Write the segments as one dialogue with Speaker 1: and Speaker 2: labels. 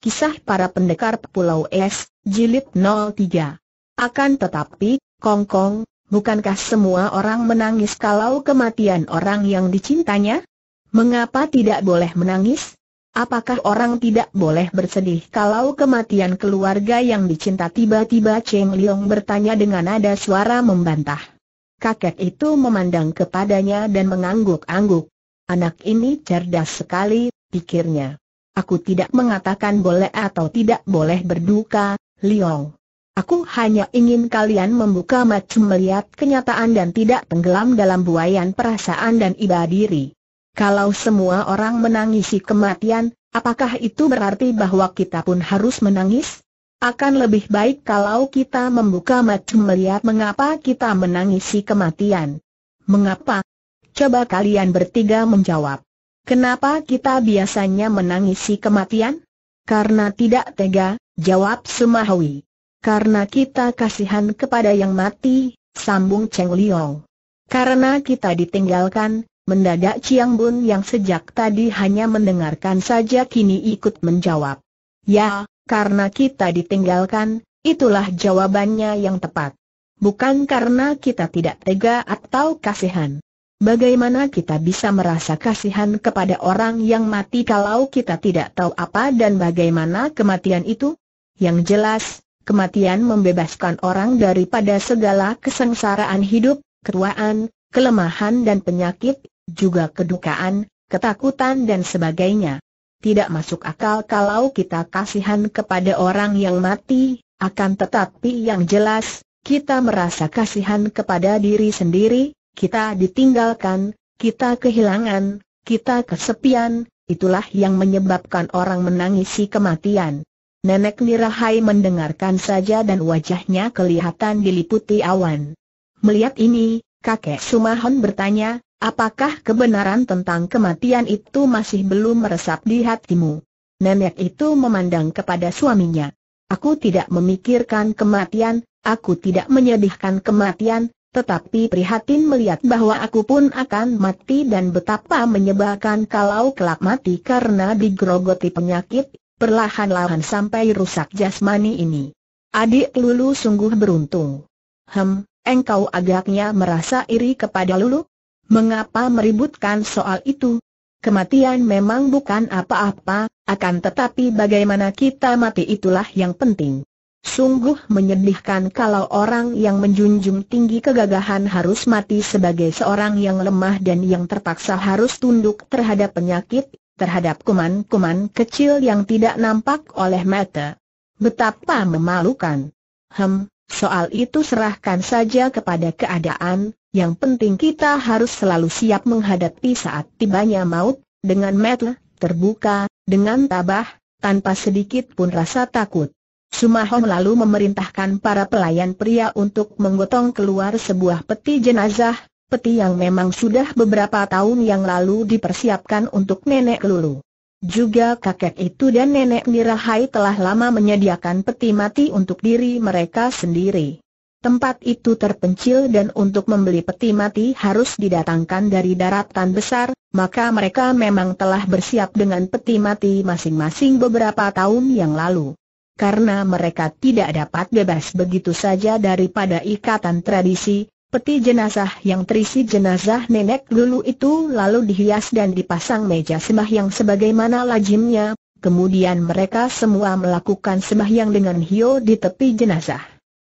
Speaker 1: Kisah para pendekar Pulau Es, Jilid 03. Akan tetapi, Kongkong, -kong, bukankah semua orang menangis kalau kematian orang yang dicintanya? Mengapa tidak boleh menangis? Apakah orang tidak boleh bersedih kalau kematian keluarga yang dicinta tiba-tiba Cheng Liong bertanya dengan nada suara membantah? Kakek itu memandang kepadanya dan mengangguk-angguk. Anak ini cerdas sekali, pikirnya. Aku tidak mengatakan boleh atau tidak boleh berduka, Liong. Aku hanya ingin kalian membuka mata melihat kenyataan dan tidak tenggelam dalam buayan perasaan dan iba diri. Kalau semua orang menangisi kematian, apakah itu berarti bahwa kita pun harus menangis? Akan lebih baik kalau kita membuka mata melihat mengapa kita menangisi kematian. Mengapa? Coba kalian bertiga menjawab. Kenapa kita biasanya menangisi kematian? Karena tidak tega, jawab Sumahwi. Karena kita kasihan kepada yang mati, sambung Cheng Liong. Karena kita ditinggalkan, mendadak Chiang Bun yang sejak tadi hanya mendengarkan saja kini ikut menjawab. Ya, karena kita ditinggalkan, itulah jawabannya yang tepat. Bukan karena kita tidak tega atau kasihan. Bagaimana kita bisa merasa kasihan kepada orang yang mati kalau kita tidak tahu apa dan bagaimana kematian itu? Yang jelas, kematian membebaskan orang daripada segala kesengsaraan hidup, ketuaan, kelemahan dan penyakit, juga kedukaan, ketakutan dan sebagainya. Tidak masuk akal kalau kita kasihan kepada orang yang mati, akan tetapi yang jelas, kita merasa kasihan kepada diri sendiri, kita ditinggalkan, kita kehilangan, kita kesepian, itulah yang menyebabkan orang menangisi kematian. Nenek Nirahai mendengarkan saja dan wajahnya kelihatan diliputi awan. Melihat ini, kakek Sumahon bertanya, apakah kebenaran tentang kematian itu masih belum meresap di hatimu? Nenek itu memandang kepada suaminya. Aku tidak memikirkan kematian, aku tidak menyedihkan kematian, tetapi prihatin melihat bahwa aku pun akan mati dan betapa menyebalkan kalau kelak mati karena digrogoti penyakit, perlahan-lahan sampai rusak jasmani ini. Adik Lulu sungguh beruntung. Hem, engkau agaknya merasa iri kepada Lulu? Mengapa meributkan soal itu? Kematian memang bukan apa-apa, akan tetapi bagaimana kita mati itulah yang penting. Sungguh menyedihkan kalau orang yang menjunjung tinggi kegagahan harus mati sebagai seorang yang lemah dan yang terpaksa harus tunduk terhadap penyakit, terhadap kuman-kuman kecil yang tidak nampak oleh mata. Betapa memalukan. Hem, soal itu serahkan saja kepada keadaan, yang penting kita harus selalu siap menghadapi saat tibanya maut, dengan mata terbuka, dengan tabah, tanpa sedikit pun rasa takut. Sumaho lalu memerintahkan para pelayan pria untuk menggotong keluar sebuah peti jenazah, peti yang memang sudah beberapa tahun yang lalu dipersiapkan untuk nenek Lulu. Juga kakek itu dan nenek Nirahai telah lama menyediakan peti mati untuk diri mereka sendiri. Tempat itu terpencil dan untuk membeli peti mati harus didatangkan dari daratan besar, maka mereka memang telah bersiap dengan peti mati masing-masing beberapa tahun yang lalu karena mereka tidak dapat bebas begitu saja daripada ikatan tradisi, Peti jenazah yang terisi jenazah nenek lulu itu lalu dihias dan dipasang meja sembah yang sebagaimana lazimnya, kemudian mereka semua melakukan sembahyang dengan hio di tepi jenazah.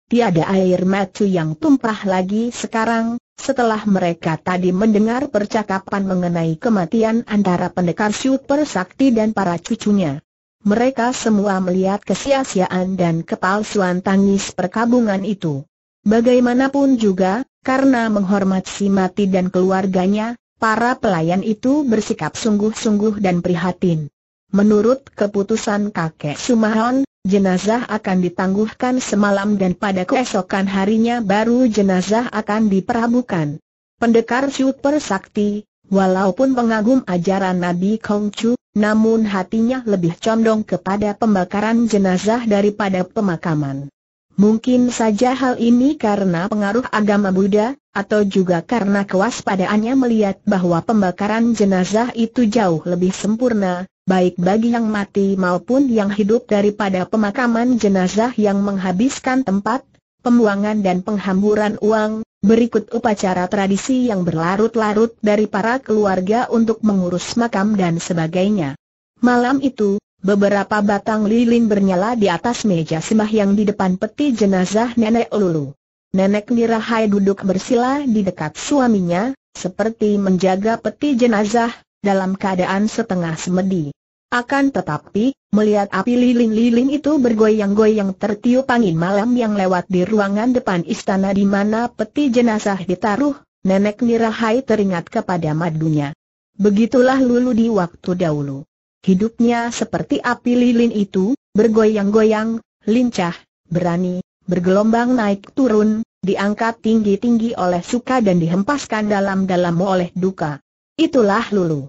Speaker 1: Tiada air mata yang tumpah lagi sekarang, setelah mereka tadi mendengar percakapan mengenai kematian antara pendekar super sakti dan para cucunya. Mereka semua melihat kesia-siaan dan kepalsuan tangis perkabungan itu. Bagaimanapun juga, karena menghormati mati dan keluarganya, para pelayan itu bersikap sungguh-sungguh dan prihatin. Menurut keputusan kakek Sumahon, jenazah akan ditangguhkan semalam dan pada keesokan harinya baru jenazah akan diperabukan. Pendekar Super Sakti, walaupun pengagum ajaran Nabi Kongcu, namun hatinya lebih condong kepada pembakaran jenazah daripada pemakaman. Mungkin saja hal ini karena pengaruh agama Buddha, atau juga karena kewaspadaannya melihat bahwa pembakaran jenazah itu jauh lebih sempurna, baik bagi yang mati maupun yang hidup daripada pemakaman jenazah yang menghabiskan tempat, pembuangan dan penghamburan uang, Berikut upacara tradisi yang berlarut-larut dari para keluarga untuk mengurus makam dan sebagainya. Malam itu, beberapa batang lilin bernyala di atas meja sembahyang di depan peti jenazah Nenek Lulu. Nenek Nirahai duduk bersila di dekat suaminya, seperti menjaga peti jenazah, dalam keadaan setengah semedi. Akan tetapi, melihat api lilin-lilin itu bergoyang-goyang tertiup angin malam yang lewat di ruangan depan istana di mana peti jenazah ditaruh, Nenek Nirahai teringat kepada madunya. Begitulah Lulu di waktu dahulu. Hidupnya seperti api lilin itu, bergoyang-goyang, lincah, berani, bergelombang naik turun, diangkat tinggi-tinggi oleh suka dan dihempaskan dalam-dalam oleh duka. Itulah Lulu.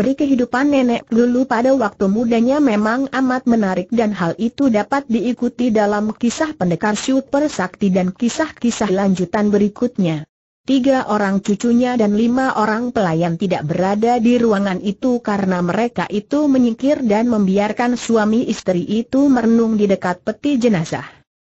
Speaker 1: Peri kehidupan nenek dulu pada waktu mudanya memang amat menarik dan hal itu dapat diikuti dalam kisah pendekar super sakti dan kisah-kisah lanjutan berikutnya. Tiga orang cucunya dan lima orang pelayan tidak berada di ruangan itu karena mereka itu menyingkir dan membiarkan suami istri itu merenung di dekat peti jenazah.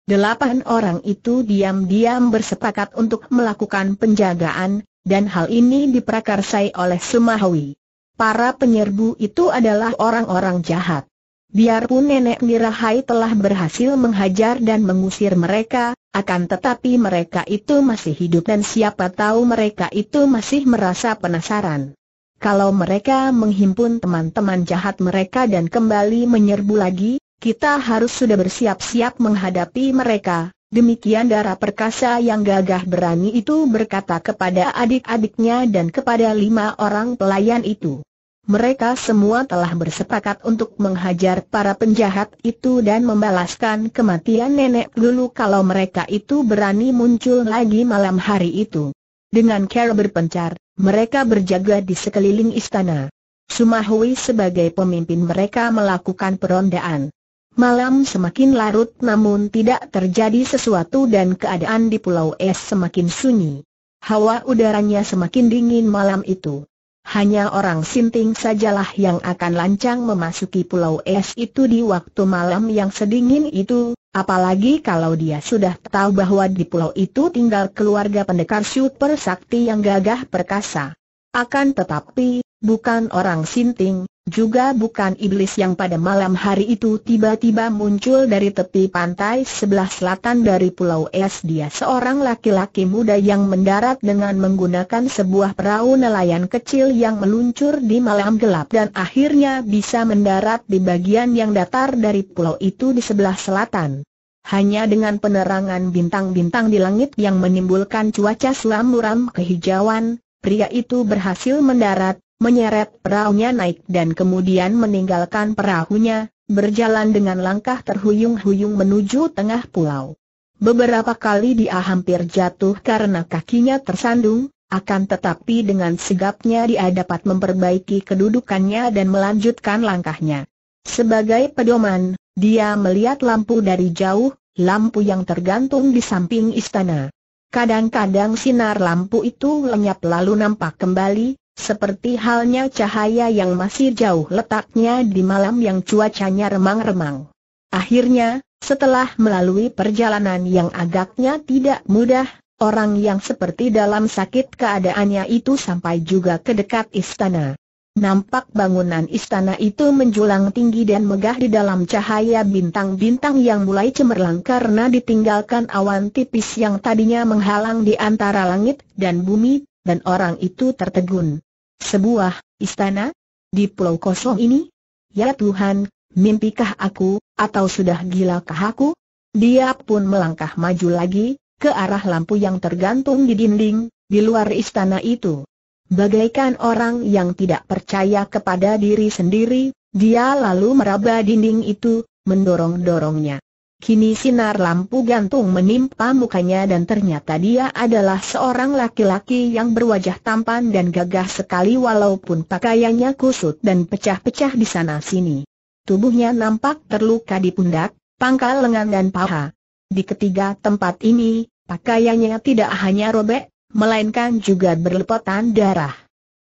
Speaker 1: Delapan orang itu diam-diam bersepakat untuk melakukan penjagaan, dan hal ini diprakarsai oleh Sumahwi. Para penyerbu itu adalah orang-orang jahat. Biarpun Nenek Mirahai telah berhasil menghajar dan mengusir mereka, akan tetapi mereka itu masih hidup dan siapa tahu mereka itu masih merasa penasaran. Kalau mereka menghimpun teman-teman jahat mereka dan kembali menyerbu lagi, kita harus sudah bersiap-siap menghadapi mereka, Demikian darah perkasa yang gagah berani itu berkata kepada adik-adiknya dan kepada lima orang pelayan itu. Mereka semua telah bersepakat untuk menghajar para penjahat itu dan membalaskan kematian nenek dulu kalau mereka itu berani muncul lagi malam hari itu. Dengan cara berpencar, mereka berjaga di sekeliling istana. Sumahui sebagai pemimpin mereka melakukan perondaan. Malam semakin larut namun tidak terjadi sesuatu dan keadaan di Pulau Es semakin sunyi. Hawa udaranya semakin dingin malam itu. Hanya orang sinting sajalah yang akan lancang memasuki Pulau Es itu di waktu malam yang sedingin itu, apalagi kalau dia sudah tahu bahwa di pulau itu tinggal keluarga pendekar super sakti yang gagah perkasa. Akan tetapi, bukan orang sinting, juga bukan iblis yang pada malam hari itu tiba-tiba muncul dari tepi pantai sebelah selatan dari Pulau Es dia seorang laki-laki muda yang mendarat dengan menggunakan sebuah perahu nelayan kecil yang meluncur di malam gelap dan akhirnya bisa mendarat di bagian yang datar dari pulau itu di sebelah selatan. Hanya dengan penerangan bintang-bintang di langit yang menimbulkan cuaca selam muram kehijauan, pria itu berhasil mendarat menyeret perahunya naik dan kemudian meninggalkan perahunya, berjalan dengan langkah terhuyung-huyung menuju tengah pulau. Beberapa kali dia hampir jatuh karena kakinya tersandung, akan tetapi dengan sigapnya dia dapat memperbaiki kedudukannya dan melanjutkan langkahnya. Sebagai pedoman, dia melihat lampu dari jauh, lampu yang tergantung di samping istana. Kadang-kadang sinar lampu itu lenyap lalu nampak kembali, seperti halnya cahaya yang masih jauh letaknya di malam yang cuacanya remang-remang. Akhirnya, setelah melalui perjalanan yang agaknya tidak mudah, orang yang seperti dalam sakit keadaannya itu sampai juga ke dekat istana. Nampak bangunan istana itu menjulang tinggi dan megah di dalam cahaya bintang-bintang yang mulai cemerlang karena ditinggalkan awan tipis yang tadinya menghalang di antara langit dan bumi, dan orang itu tertegun. Sebuah istana? Di pulau kosong ini? Ya Tuhan, mimpikah aku, atau sudah gilakah aku? Dia pun melangkah maju lagi, ke arah lampu yang tergantung di dinding, di luar istana itu. Bagaikan orang yang tidak percaya kepada diri sendiri, dia lalu meraba dinding itu, mendorong-dorongnya. Kini sinar lampu gantung menimpa mukanya dan ternyata dia adalah seorang laki-laki yang berwajah tampan dan gagah sekali walaupun pakaiannya kusut dan pecah-pecah di sana-sini. Tubuhnya nampak terluka di pundak, pangkal lengan dan paha. Di ketiga tempat ini, pakaiannya tidak hanya robek, melainkan juga berlepotan darah.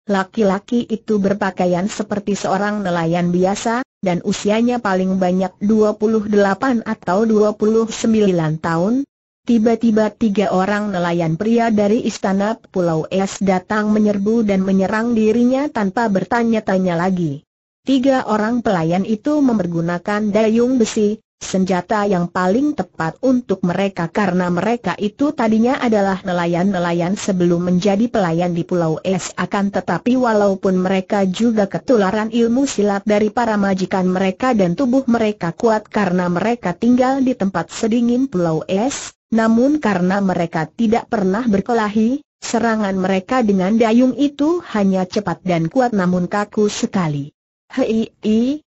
Speaker 1: Laki-laki itu berpakaian seperti seorang nelayan biasa, dan usianya paling banyak 28 atau 29 tahun, tiba-tiba tiga orang nelayan pria dari istana Pulau Es datang menyerbu dan menyerang dirinya tanpa bertanya-tanya lagi. Tiga orang pelayan itu mempergunakan dayung besi, senjata yang paling tepat untuk mereka karena mereka itu tadinya adalah nelayan-nelayan sebelum menjadi pelayan di Pulau Es akan tetapi walaupun mereka juga ketularan ilmu silat dari para majikan mereka dan tubuh mereka kuat karena mereka tinggal di tempat sedingin Pulau Es, namun karena mereka tidak pernah berkelahi, serangan mereka dengan dayung itu hanya cepat dan kuat namun kaku sekali. Hei,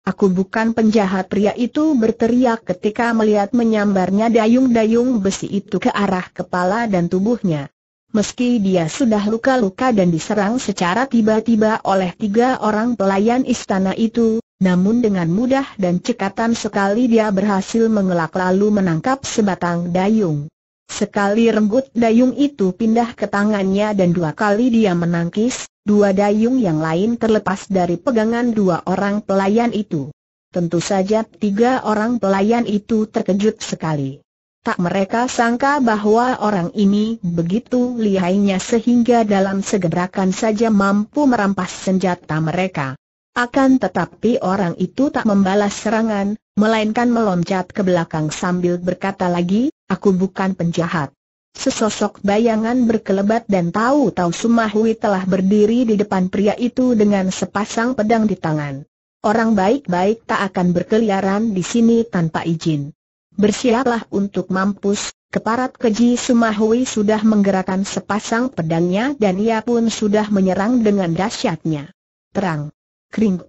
Speaker 1: Aku bukan penjahat pria itu berteriak ketika melihat menyambarnya dayung-dayung besi itu ke arah kepala dan tubuhnya. Meski dia sudah luka-luka dan diserang secara tiba-tiba oleh tiga orang pelayan istana itu, namun dengan mudah dan cekatan sekali dia berhasil mengelak lalu menangkap sebatang dayung. Sekali renggut dayung itu pindah ke tangannya dan dua kali dia menangkis, dua dayung yang lain terlepas dari pegangan dua orang pelayan itu. Tentu saja tiga orang pelayan itu terkejut sekali. Tak mereka sangka bahwa orang ini begitu lihainya sehingga dalam segerakan saja mampu merampas senjata mereka. Akan tetapi orang itu tak membalas serangan, melainkan meloncat ke belakang sambil berkata lagi, aku bukan penjahat sesosok bayangan berkelebat dan tahu-tahu Sumahui telah berdiri di depan pria itu dengan sepasang pedang di tangan. Orang baik-baik tak akan berkeliaran di sini tanpa izin. Bersiaplah untuk mampus, keparat keji Sumahui sudah menggerakkan sepasang pedangnya dan ia pun sudah menyerang dengan dahsyatnya. Terang. Kering.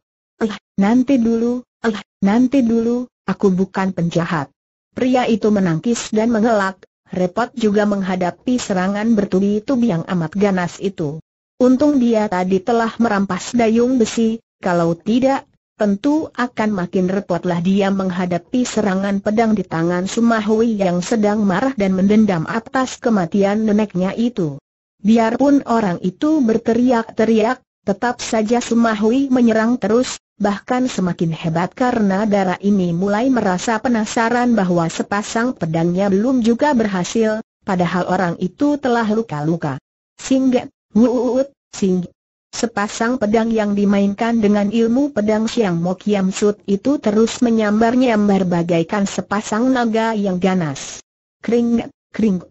Speaker 1: Eh, nanti dulu, eh, nanti dulu, aku bukan penjahat. Pria itu menangkis dan mengelak, repot juga menghadapi serangan bertubi-tubi yang amat ganas itu. Untung dia tadi telah merampas dayung besi, kalau tidak, tentu akan makin repotlah dia menghadapi serangan pedang di tangan Sumahui yang sedang marah dan mendendam atas kematian neneknya itu. Biarpun orang itu berteriak-teriak, tetap saja Sumahui menyerang terus, bahkan semakin hebat karena darah ini mulai merasa penasaran bahwa sepasang pedangnya belum juga berhasil, padahal orang itu telah luka-luka. Singget, wuut, sing. Sepasang pedang yang dimainkan dengan ilmu pedang siang Mokiam Sut itu terus menyambar-nyambar bagaikan sepasang naga yang ganas. Kring, kring,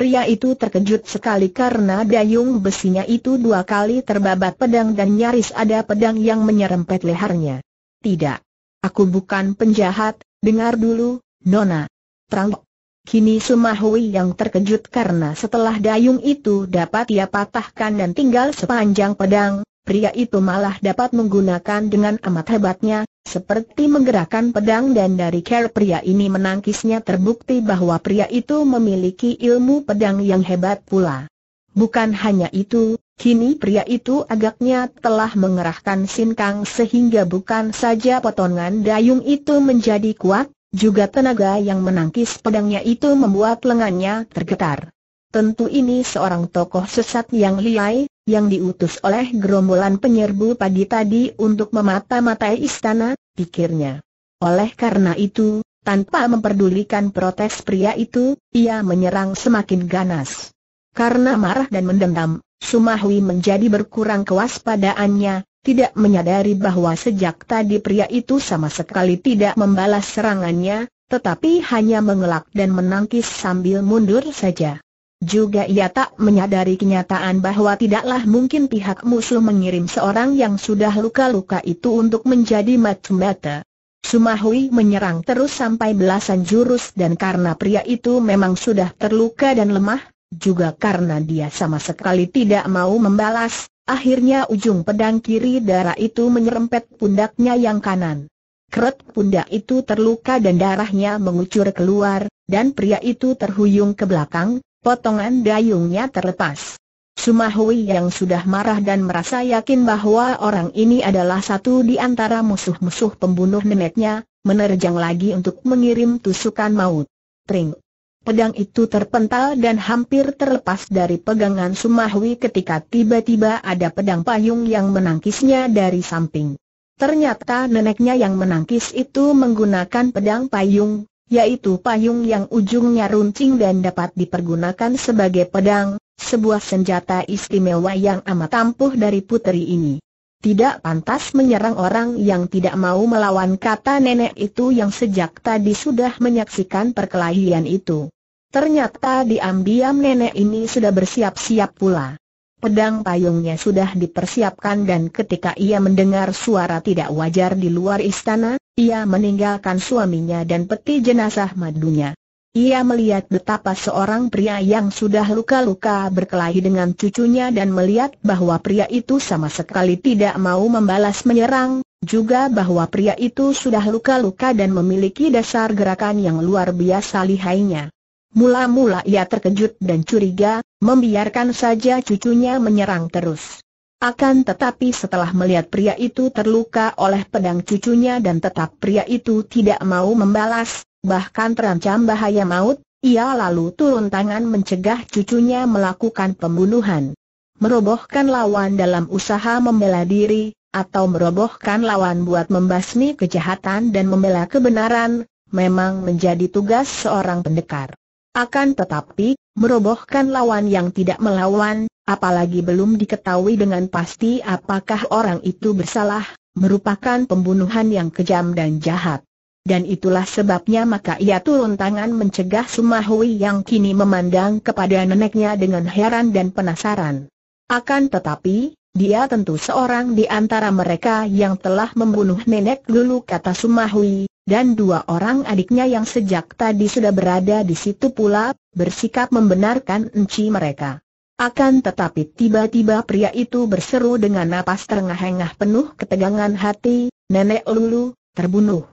Speaker 1: Pria itu terkejut sekali karena dayung besinya itu dua kali terbabat pedang dan nyaris ada pedang yang menyerempet lehernya. Tidak. Aku bukan penjahat, dengar dulu, Nona. Terang. Kini Sumahui yang terkejut karena setelah dayung itu dapat ia patahkan dan tinggal sepanjang pedang, pria itu malah dapat menggunakan dengan amat hebatnya, seperti menggerakkan pedang dan dari care pria ini menangkisnya terbukti bahwa pria itu memiliki ilmu pedang yang hebat pula. Bukan hanya itu, kini pria itu agaknya telah mengerahkan sinkang sehingga bukan saja potongan dayung itu menjadi kuat, juga tenaga yang menangkis pedangnya itu membuat lengannya tergetar. Tentu ini seorang tokoh sesat yang liai, yang diutus oleh gerombolan penyerbu pagi tadi untuk memata-matai istana, pikirnya. Oleh karena itu, tanpa memperdulikan protes pria itu, ia menyerang semakin ganas. Karena marah dan mendendam, Sumahwi menjadi berkurang kewaspadaannya, tidak menyadari bahwa sejak tadi pria itu sama sekali tidak membalas serangannya, tetapi hanya mengelak dan menangkis sambil mundur saja. Juga ia tak menyadari kenyataan bahwa tidaklah mungkin pihak musuh mengirim seorang yang sudah luka-luka itu untuk menjadi mata-mata. Sumahui menyerang terus sampai belasan jurus dan karena pria itu memang sudah terluka dan lemah, juga karena dia sama sekali tidak mau membalas, akhirnya ujung pedang kiri darah itu menyerempet pundaknya yang kanan. Keret pundak itu terluka dan darahnya mengucur keluar, dan pria itu terhuyung ke belakang, potongan dayungnya terlepas. Sumahui yang sudah marah dan merasa yakin bahwa orang ini adalah satu di antara musuh-musuh pembunuh neneknya, menerjang lagi untuk mengirim tusukan maut. Tring. Pedang itu terpental dan hampir terlepas dari pegangan Sumahui ketika tiba-tiba ada pedang payung yang menangkisnya dari samping. Ternyata neneknya yang menangkis itu menggunakan pedang payung, yaitu payung yang ujungnya runcing dan dapat dipergunakan sebagai pedang, sebuah senjata istimewa yang amat ampuh dari puteri ini. Tidak pantas menyerang orang yang tidak mau melawan kata nenek itu yang sejak tadi sudah menyaksikan perkelahian itu. Ternyata diam-diam nenek ini sudah bersiap-siap pula. Pedang payungnya sudah dipersiapkan dan ketika ia mendengar suara tidak wajar di luar istana, ia meninggalkan suaminya dan peti jenazah madunya. Ia melihat betapa seorang pria yang sudah luka-luka berkelahi dengan cucunya dan melihat bahwa pria itu sama sekali tidak mau membalas menyerang, juga bahwa pria itu sudah luka-luka dan memiliki dasar gerakan yang luar biasa lihainya. Mula-mula ia terkejut dan curiga, membiarkan saja cucunya menyerang terus. Akan tetapi setelah melihat pria itu terluka oleh pedang cucunya dan tetap pria itu tidak mau membalas, bahkan terancam bahaya maut, ia lalu turun tangan mencegah cucunya melakukan pembunuhan. Merobohkan lawan dalam usaha membela diri, atau merobohkan lawan buat membasmi kejahatan dan membela kebenaran, memang menjadi tugas seorang pendekar. Akan tetapi, merobohkan lawan yang tidak melawan, apalagi belum diketahui dengan pasti apakah orang itu bersalah, merupakan pembunuhan yang kejam dan jahat. Dan itulah sebabnya maka ia turun tangan mencegah Sumahui yang kini memandang kepada neneknya dengan heran dan penasaran. Akan tetapi, dia tentu seorang di antara mereka yang telah membunuh nenek dulu kata Sumahui, dan dua orang adiknya yang sejak tadi sudah berada di situ pula, bersikap membenarkan enci mereka. Akan tetapi tiba-tiba pria itu berseru dengan napas terengah-engah penuh ketegangan hati, Nenek Lulu, terbunuh.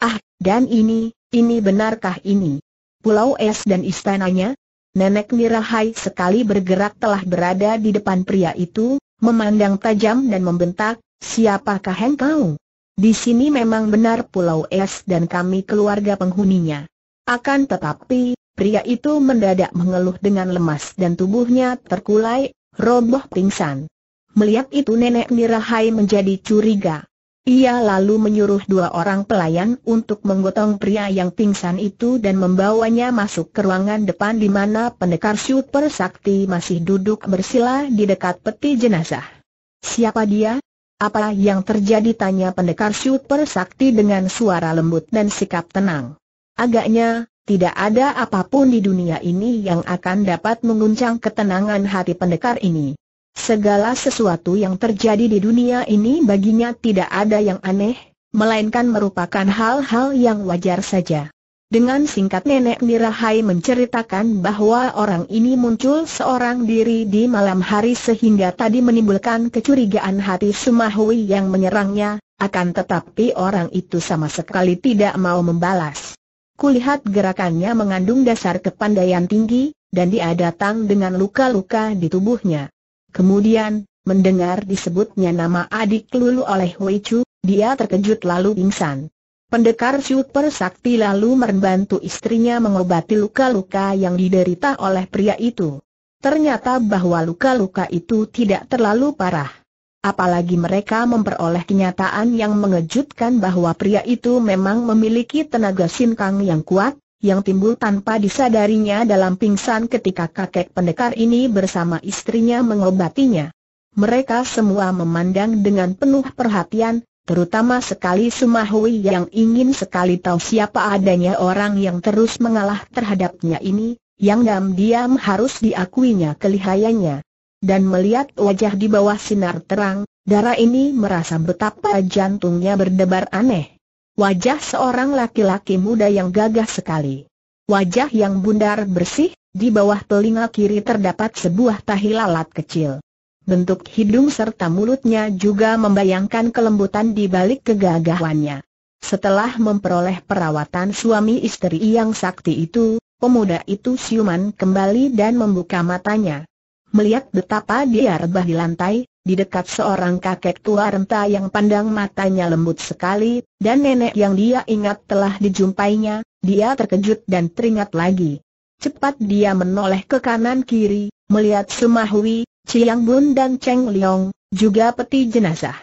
Speaker 1: Ah, dan ini, ini benarkah ini? Pulau Es dan istananya? Nenek Nirahai sekali bergerak telah berada di depan pria itu, memandang tajam dan membentak, siapakah engkau? Di sini memang benar Pulau Es dan kami keluarga penghuninya. Akan tetapi, pria itu mendadak mengeluh dengan lemas dan tubuhnya terkulai, roboh pingsan. Melihat itu nenek Mirahai menjadi curiga. Ia lalu menyuruh dua orang pelayan untuk menggotong pria yang pingsan itu dan membawanya masuk ke ruangan depan di mana pendekar super sakti masih duduk bersila di dekat peti jenazah. Siapa dia? Apa yang terjadi tanya pendekar super sakti dengan suara lembut dan sikap tenang. Agaknya, tidak ada apapun di dunia ini yang akan dapat menguncang ketenangan hati pendekar ini. Segala sesuatu yang terjadi di dunia ini baginya tidak ada yang aneh, melainkan merupakan hal-hal yang wajar saja. Dengan singkat Nenek Nirahai menceritakan bahwa orang ini muncul seorang diri di malam hari sehingga tadi menimbulkan kecurigaan hati Sumahui yang menyerangnya, akan tetapi orang itu sama sekali tidak mau membalas. Kulihat gerakannya mengandung dasar kepandaian tinggi, dan dia datang dengan luka-luka di tubuhnya. Kemudian, mendengar disebutnya nama adik Lulu oleh Wei Chu, dia terkejut lalu pingsan. Pendekar super sakti lalu membantu istrinya mengobati luka-luka yang diderita oleh pria itu. Ternyata bahwa luka-luka itu tidak terlalu parah. Apalagi mereka memperoleh kenyataan yang mengejutkan bahwa pria itu memang memiliki tenaga sinkang yang kuat, yang timbul tanpa disadarinya dalam pingsan ketika kakek pendekar ini bersama istrinya mengobatinya. Mereka semua memandang dengan penuh perhatian, terutama sekali Sumahui yang ingin sekali tahu siapa adanya orang yang terus mengalah terhadapnya ini, yang diam-diam harus diakuinya kelihayannya. Dan melihat wajah di bawah sinar terang, dara ini merasa betapa jantungnya berdebar aneh. Wajah seorang laki-laki muda yang gagah sekali. Wajah yang bundar bersih, di bawah telinga kiri terdapat sebuah tahi lalat kecil. Bentuk hidung serta mulutnya juga membayangkan kelembutan di balik kegagahannya. Setelah memperoleh perawatan suami istri yang sakti itu, pemuda itu siuman kembali dan membuka matanya. Melihat betapa dia rebah di lantai, di dekat seorang kakek tua renta yang pandang matanya lembut sekali, dan nenek yang dia ingat telah dijumpainya, dia terkejut dan teringat lagi. Cepat dia menoleh ke kanan kiri, melihat Sumahwi, Chiang Bun dan Cheng Liong, juga peti jenazah.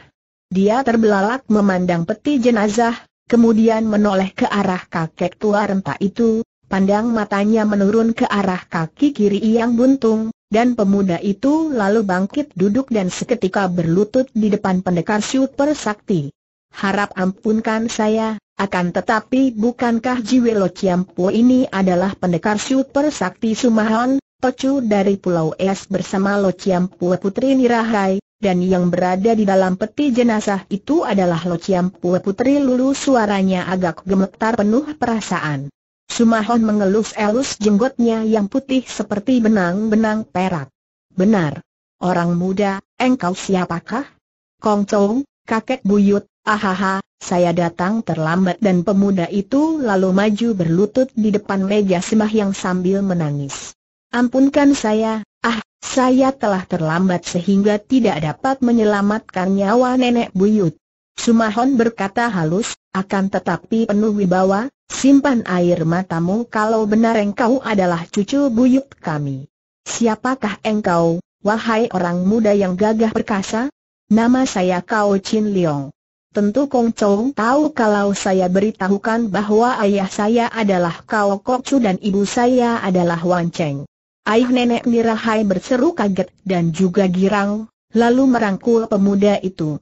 Speaker 1: Dia terbelalak memandang peti jenazah, kemudian menoleh ke arah kakek tua renta itu, pandang matanya menurun ke arah kaki kiri Yang Buntung, dan pemuda itu lalu bangkit duduk dan seketika berlutut di depan pendekar super sakti. Harap ampunkan saya, akan tetapi bukankah Jiwelo Ciampo ini adalah pendekar super sakti sumahan? Tocu dari Pulau Es bersama Lo Pue Putri Nirahai, dan yang berada di dalam peti jenazah itu adalah Lo Pue Putri Lulu suaranya agak gemetar penuh perasaan. Sumahon mengelus-elus jenggotnya yang putih seperti benang-benang perak. Benar. Orang muda, engkau siapakah? Kong Chong, kakek buyut, ahaha, saya datang terlambat dan pemuda itu lalu maju berlutut di depan meja sembah yang sambil menangis. Ampunkan saya, ah, saya telah terlambat sehingga tidak dapat menyelamatkan nyawa nenek buyut. Sumahon berkata halus, akan tetapi penuh wibawa, simpan air matamu kalau benar engkau adalah cucu buyut kami. Siapakah engkau, wahai orang muda yang gagah perkasa? Nama saya Kao Chin Leong. Tentu Kong Chong tahu kalau saya beritahukan bahwa ayah saya adalah Kao Kok Chu dan ibu saya adalah Wan Cheng. Aih nenek Mirahai berseru kaget dan juga girang, lalu merangkul pemuda itu.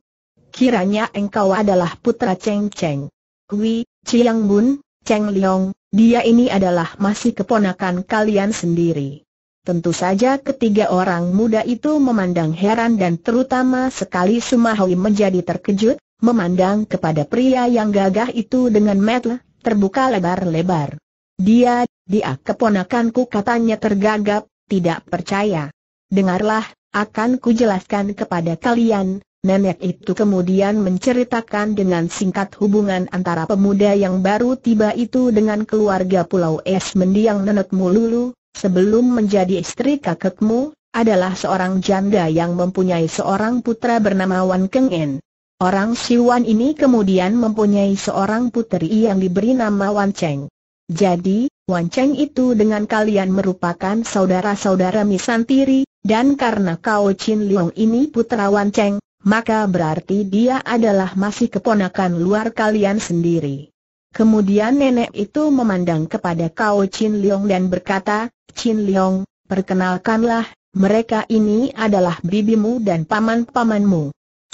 Speaker 1: Kiranya engkau adalah putra Cheng Cheng. Kui, Chiang Bun, Cheng Liang, dia ini adalah masih keponakan kalian sendiri. Tentu saja ketiga orang muda itu memandang heran dan terutama sekali Sumahui menjadi terkejut, memandang kepada pria yang gagah itu dengan mata terbuka lebar-lebar. Dia dia keponakanku katanya tergagap, tidak percaya. Dengarlah, akan kujelaskan kepada kalian, Nenek itu kemudian menceritakan dengan singkat hubungan antara pemuda yang baru tiba itu dengan keluarga Pulau Es mendiang nenekmu Lulu, sebelum menjadi istri kakekmu, adalah seorang janda yang mempunyai seorang putra bernama Wan Keng En. Orang Siwan ini kemudian mempunyai seorang puteri yang diberi nama Wan Cheng. Jadi, Wan Cheng itu dengan kalian merupakan saudara-saudara misantiri, dan karena kau Chin Leong ini putra Wan Cheng, maka berarti dia adalah masih keponakan luar kalian sendiri. Kemudian nenek itu memandang kepada kau Chin Leong dan berkata, Chin Leong, perkenalkanlah, mereka ini adalah bibimu dan paman-pamanmu.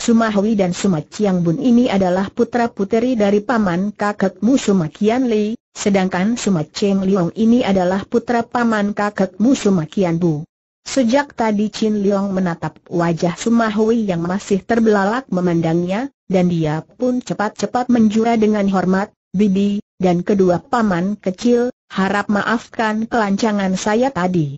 Speaker 1: Sumahui dan Sumaciang Bun ini adalah putra-puteri dari paman kakekmu Sumakian Li, sedangkan Sumaceng Liong ini adalah putra paman kakekmu Sumakian Bu. Sejak tadi Chin Liong menatap wajah Sumahui yang masih terbelalak memandangnya, dan dia pun cepat-cepat menjura dengan hormat, Bibi, dan kedua paman kecil, harap maafkan kelancangan saya tadi.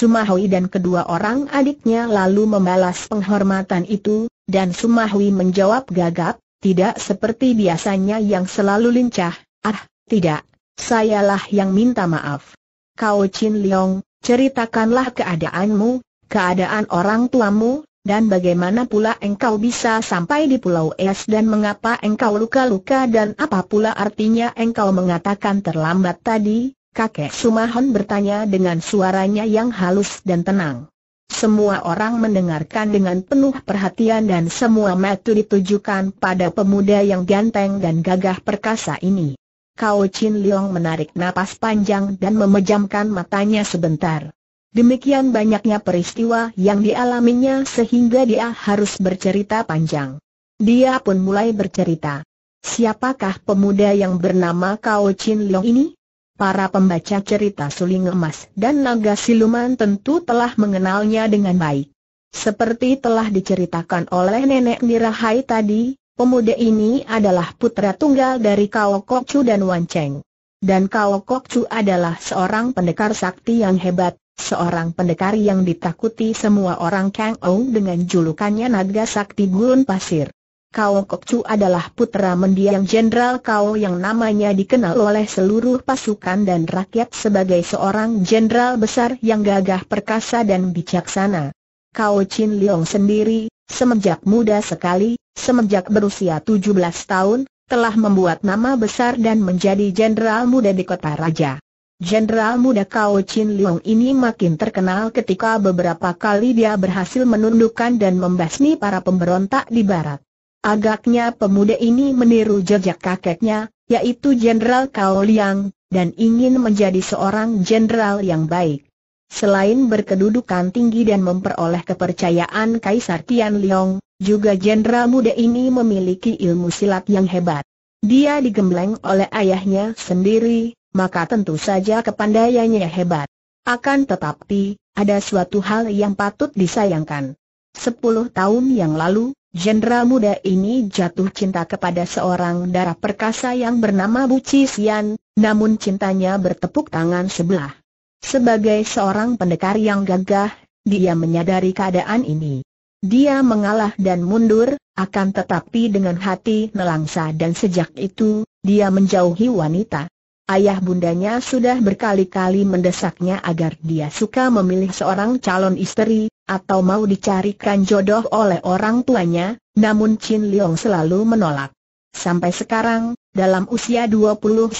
Speaker 1: Sumahui dan kedua orang adiknya lalu membalas penghormatan itu, dan Sumahui menjawab gagap, tidak seperti biasanya yang selalu lincah, ah, tidak, sayalah yang minta maaf. Kau Chin Leong, ceritakanlah keadaanmu, keadaan orang tuamu, dan bagaimana pula engkau bisa sampai di Pulau Es dan mengapa engkau luka-luka dan apa pula artinya engkau mengatakan terlambat tadi, Kakek Sumahon bertanya dengan suaranya yang halus dan tenang. Semua orang mendengarkan dengan penuh perhatian dan semua mata ditujukan pada pemuda yang ganteng dan gagah perkasa ini. Kau Chin Leong menarik napas panjang dan memejamkan matanya sebentar. Demikian banyaknya peristiwa yang dialaminya sehingga dia harus bercerita panjang. Dia pun mulai bercerita. Siapakah pemuda yang bernama Kau Chin Leong ini? Para pembaca cerita suling emas dan naga siluman tentu telah mengenalnya dengan baik. Seperti telah diceritakan oleh nenek Nirahai tadi, pemuda ini adalah putra tunggal dari Kao Chu dan Wan Cheng. Dan Kao Chu adalah seorang pendekar sakti yang hebat, seorang pendekar yang ditakuti semua orang Kang Ong dengan julukannya Naga Sakti Gurun Pasir. Kau Kokcu adalah putra mendiang Jenderal kau yang namanya dikenal oleh seluruh pasukan dan rakyat sebagai seorang jenderal besar yang gagah perkasa dan bijaksana. Kau Chin Leong sendiri, semenjak muda sekali, semenjak berusia 17 tahun, telah membuat nama besar dan menjadi jenderal muda di kota raja. Jenderal muda Kau Chin Leong ini makin terkenal ketika beberapa kali dia berhasil menundukkan dan membasmi para pemberontak di barat. Agaknya pemuda ini meniru jejak kakeknya, yaitu Jenderal Kao Liang, dan ingin menjadi seorang jenderal yang baik. Selain berkedudukan tinggi dan memperoleh kepercayaan Kaisar Tian Liang, juga jenderal muda ini memiliki ilmu silat yang hebat. Dia digembleng oleh ayahnya sendiri, maka tentu saja kepandaiannya hebat. Akan tetapi, ada suatu hal yang patut disayangkan. Sepuluh tahun yang lalu, Jenderal muda ini jatuh cinta kepada seorang darah perkasa yang bernama Bu Cisian, namun cintanya bertepuk tangan sebelah. Sebagai seorang pendekar yang gagah, dia menyadari keadaan ini. Dia mengalah dan mundur, akan tetapi dengan hati nelangsa dan sejak itu, dia menjauhi wanita. Ayah bundanya sudah berkali-kali mendesaknya agar dia suka memilih seorang calon istri, atau mau dicarikan jodoh oleh orang tuanya, namun Chin Leong selalu menolak. Sampai sekarang, dalam usia 29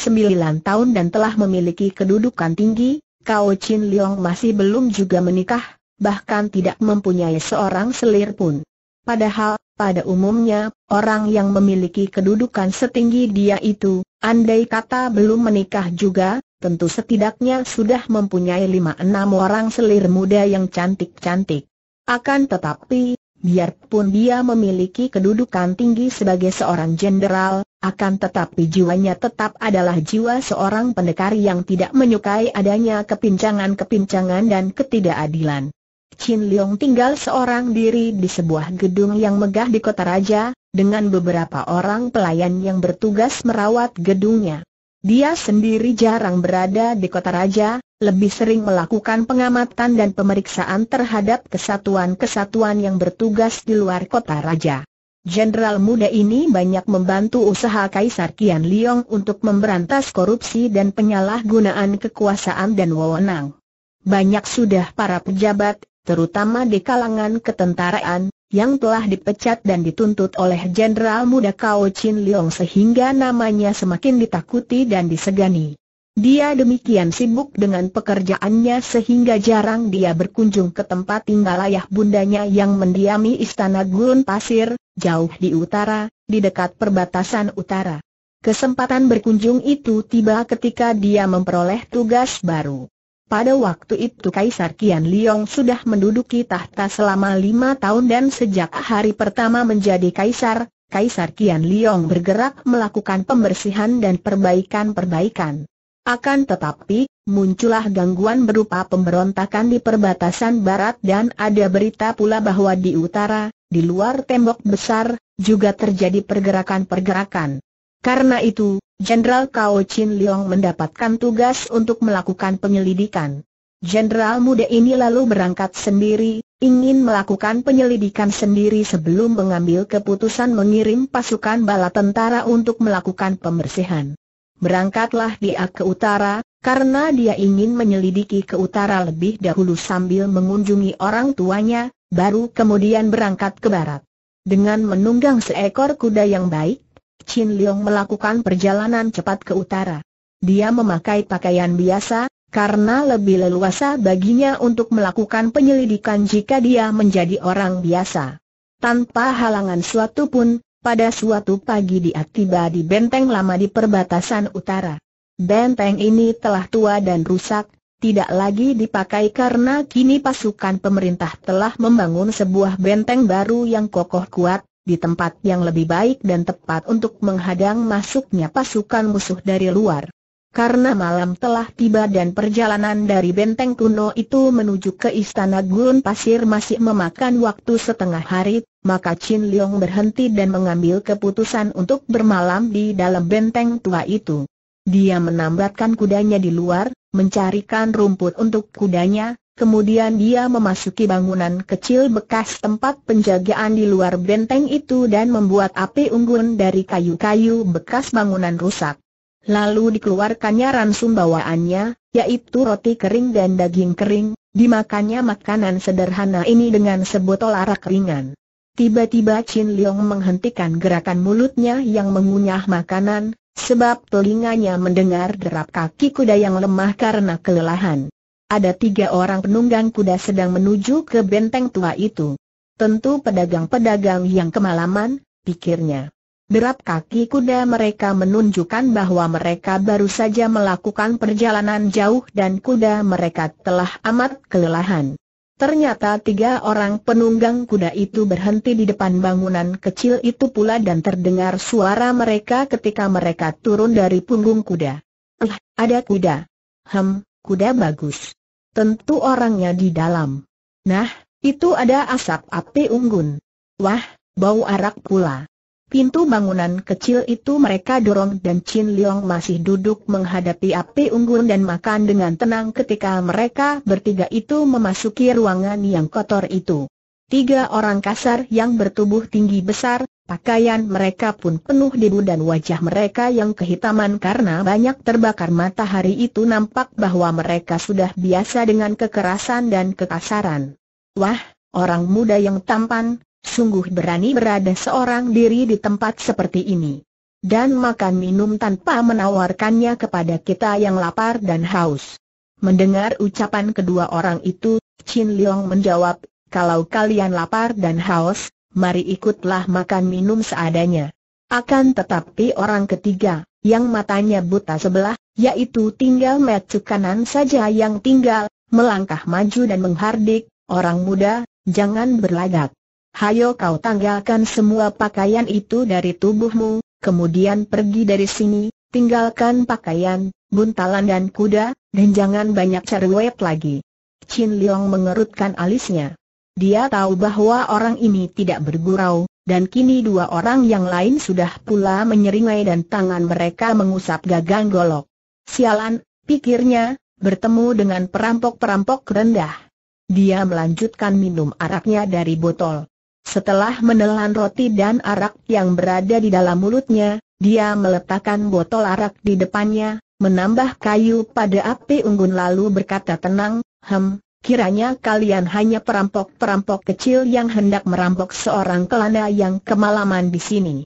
Speaker 1: tahun dan telah memiliki kedudukan tinggi, kau Chin Leong masih belum juga menikah, bahkan tidak mempunyai seorang selir pun. Padahal, pada umumnya, orang yang memiliki kedudukan setinggi dia itu, andai kata belum menikah juga, tentu setidaknya sudah mempunyai lima enam orang selir muda yang cantik-cantik. Akan tetapi, biarpun dia memiliki kedudukan tinggi sebagai seorang jenderal, akan tetapi jiwanya tetap adalah jiwa seorang pendekar yang tidak menyukai adanya kepincangan-kepincangan dan ketidakadilan. Chin Leong tinggal seorang diri di sebuah gedung yang megah di kota raja, dengan beberapa orang pelayan yang bertugas merawat gedungnya. Dia sendiri jarang berada di kota raja, lebih sering melakukan pengamatan dan pemeriksaan terhadap kesatuan-kesatuan yang bertugas di luar kota raja. Jenderal muda ini banyak membantu usaha Kaisar Qian Liong untuk memberantas korupsi dan penyalahgunaan kekuasaan dan wewenang. Banyak sudah para pejabat, terutama di kalangan ketentaraan, yang telah dipecat dan dituntut oleh Jenderal Muda Kao Chin Leong sehingga namanya semakin ditakuti dan disegani. Dia demikian sibuk dengan pekerjaannya sehingga jarang dia berkunjung ke tempat tinggal ayah bundanya yang mendiami istana gurun pasir, jauh di utara, di dekat perbatasan utara. Kesempatan berkunjung itu tiba ketika dia memperoleh tugas baru. Pada waktu itu Kaisar Qian Liong sudah menduduki tahta selama lima tahun dan sejak hari pertama menjadi Kaisar, Kaisar Qian Liong bergerak melakukan pembersihan dan perbaikan-perbaikan. Akan tetapi, muncullah gangguan berupa pemberontakan di perbatasan barat dan ada berita pula bahwa di utara, di luar tembok besar, juga terjadi pergerakan-pergerakan. Karena itu, Jenderal Kao Chin Leong mendapatkan tugas untuk melakukan penyelidikan. Jenderal muda ini lalu berangkat sendiri, ingin melakukan penyelidikan sendiri sebelum mengambil keputusan mengirim pasukan bala tentara untuk melakukan pembersihan. Berangkatlah dia ke utara, karena dia ingin menyelidiki ke utara lebih dahulu sambil mengunjungi orang tuanya, baru kemudian berangkat ke barat. Dengan menunggang seekor kuda yang baik, Chin Leong melakukan perjalanan cepat ke utara. Dia memakai pakaian biasa, karena lebih leluasa baginya untuk melakukan penyelidikan jika dia menjadi orang biasa. Tanpa halangan suatu pun, pada suatu pagi dia tiba di benteng lama di perbatasan utara. Benteng ini telah tua dan rusak, tidak lagi dipakai karena kini pasukan pemerintah telah membangun sebuah benteng baru yang kokoh kuat, di tempat yang lebih baik dan tepat untuk menghadang masuknya pasukan musuh dari luar. Karena malam telah tiba dan perjalanan dari benteng kuno itu menuju ke istana gurun pasir masih memakan waktu setengah hari, maka Chin Leong berhenti dan mengambil keputusan untuk bermalam di dalam benteng tua itu. Dia menambatkan kudanya di luar, mencarikan rumput untuk kudanya, Kemudian dia memasuki bangunan kecil bekas tempat penjagaan di luar benteng itu dan membuat api unggun dari kayu-kayu bekas bangunan rusak. Lalu dikeluarkannya ransum bawaannya, yaitu roti kering dan daging kering, dimakannya makanan sederhana ini dengan sebotol arak ringan. Tiba-tiba Chin Leong menghentikan gerakan mulutnya yang mengunyah makanan, sebab telinganya mendengar derap kaki kuda yang lemah karena kelelahan. Ada tiga orang penunggang kuda sedang menuju ke benteng tua itu. Tentu pedagang-pedagang yang kemalaman, pikirnya. Derap kaki kuda mereka menunjukkan bahwa mereka baru saja melakukan perjalanan jauh dan kuda mereka telah amat kelelahan. Ternyata tiga orang penunggang kuda itu berhenti di depan bangunan kecil itu pula dan terdengar suara mereka ketika mereka turun dari punggung kuda. Eh, ada kuda. Hem, kuda bagus. Tentu orangnya di dalam. Nah, itu ada asap api unggun. Wah, bau arak pula. Pintu bangunan kecil itu mereka dorong dan Chin Leong masih duduk menghadapi api unggun dan makan dengan tenang ketika mereka bertiga itu memasuki ruangan yang kotor itu. Tiga orang kasar yang bertubuh tinggi besar, pakaian mereka pun penuh debu dan wajah mereka yang kehitaman karena banyak terbakar matahari itu nampak bahwa mereka sudah biasa dengan kekerasan dan kekasaran. Wah, orang muda yang tampan, sungguh berani berada seorang diri di tempat seperti ini. Dan makan minum tanpa menawarkannya kepada kita yang lapar dan haus. Mendengar ucapan kedua orang itu, Chin Leong menjawab, kalau kalian lapar dan haus, mari ikutlah makan minum seadanya. Akan tetapi orang ketiga, yang matanya buta sebelah, yaitu tinggal metu kanan saja yang tinggal, melangkah maju dan menghardik, orang muda, jangan berlagak. Hayo kau tanggalkan semua pakaian itu dari tubuhmu, kemudian pergi dari sini, tinggalkan pakaian, buntalan dan kuda, dan jangan banyak cerewet lagi. Chin Leong mengerutkan alisnya. Dia tahu bahwa orang ini tidak bergurau, dan kini dua orang yang lain sudah pula menyeringai dan tangan mereka mengusap gagang golok. Sialan, pikirnya, bertemu dengan perampok-perampok rendah. Dia melanjutkan minum araknya dari botol. Setelah menelan roti dan arak yang berada di dalam mulutnya, dia meletakkan botol arak di depannya, menambah kayu pada api unggun lalu berkata tenang, Hem, Kiranya kalian hanya perampok-perampok kecil yang hendak merampok seorang kelana yang kemalaman di sini.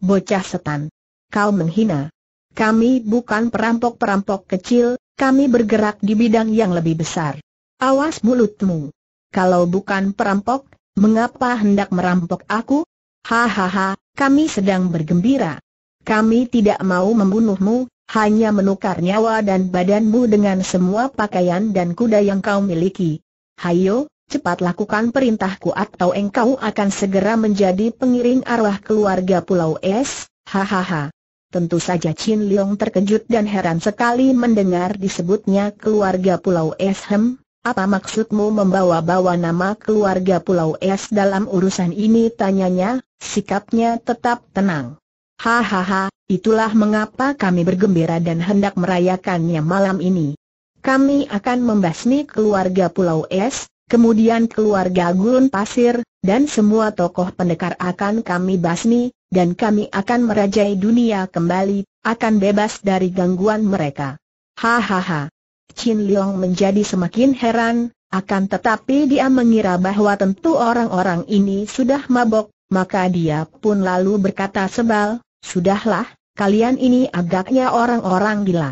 Speaker 1: Bocah setan. Kau menghina. Kami bukan perampok-perampok kecil, kami bergerak di bidang yang lebih besar. Awas mulutmu. Kalau bukan perampok, mengapa hendak merampok aku? Hahaha, kami sedang bergembira. Kami tidak mau membunuhmu, hanya menukar nyawa dan badanmu dengan semua pakaian dan kuda yang kau miliki. Hayo, cepat lakukan perintahku atau engkau akan segera menjadi pengiring arwah keluarga Pulau Es, hahaha. Tentu saja Chin Leong terkejut dan heran sekali mendengar disebutnya keluarga Pulau Es Hem, apa maksudmu membawa-bawa nama keluarga Pulau Es dalam urusan ini tanyanya, sikapnya tetap tenang. Hahaha, Itulah mengapa kami bergembira dan hendak merayakannya malam ini. Kami akan membasmi keluarga Pulau Es, kemudian keluarga Gurun Pasir, dan semua tokoh pendekar akan kami basmi, dan kami akan merajai dunia kembali, akan bebas dari gangguan mereka. Hahaha. Chin Leong menjadi semakin heran, akan tetapi dia mengira bahwa tentu orang-orang ini sudah mabok, maka dia pun lalu berkata sebal, Sudahlah, kalian ini agaknya orang-orang gila.